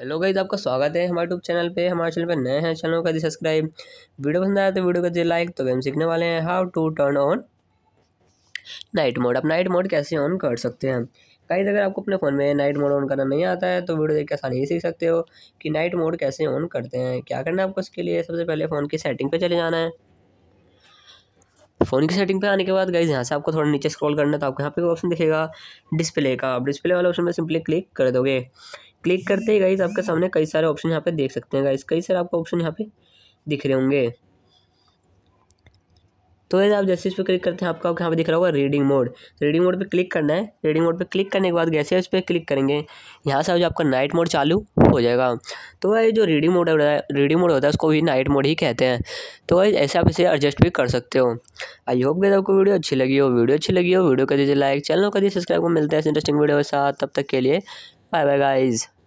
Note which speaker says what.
Speaker 1: hello guys आपका स्वागत है हमारे यूट्यूब चैनल पे हमारे चैनल पे नए हैं चैनल का दी सब्सक्राइब वीडियो पसंद आया तो वीडियो का दिए लाइक तो हम सीखने वाले हैं how to turn on night mode आप नाइट मोड कैसे ऑन कर सकते हैं गाइज अगर आपको अपने फ़ोन में नाइट मोड ऑन करना नहीं आता है तो वीडियो देख के आसानी सीख सकते हो कि नाइट मोड कैसे ऑन करते हैं क्या करना है आपको इसके लिए सबसे पहले फ़ोन की सेटिंग पर चले जाना है फ़ोन की सेटिंग पे आने के बाद गाइज यहाँ से आपको थोड़ा नीचे स्क्रॉल करना है तो आपको यहाँ पे ऑप्शन दिखेगा डिस्प्ले का आप डिस्प्ले वाले ऑप्शन पर सिंपली क्लिक कर दोगे क्लिक करते ही गाइज आपके सामने कई सारे ऑप्शन यहाँ पे देख सकते हैं गाइज कई सारे आपको ऑप्शन यहाँ पे दिख रहे होंगे तो ये आप जैसे इस पर क्लिक करते हैं आपका यहाँ पे दिख रहा होगा रीडिंग मोड रीडिंग मोड पे क्लिक करना है रीडिंग मोड पे क्लिक करने के बाद जैसे इस पर क्लिक करेंगे यहाँ से जो आपका नाइट मोड चालू हो जाएगा तो वही जो रीडिंग मोड होता है रीडिंग मोड होता है उसको भी नाइट मोड ही कहते हैं तो वही ऐसे आप इसे एडजस्ट भी कर सकते हो आई होप गए आपको वीडियो अच्छी लगी हो वीडियो अच्छी लगी हो वीडियो कर दीजिए लाइक चैनल कर दीजिए सब्सक्राइब को मिलते हैं इंटरेस्टिंग वीडियो के साथ तब तक के लिए बाय बाय गाइज़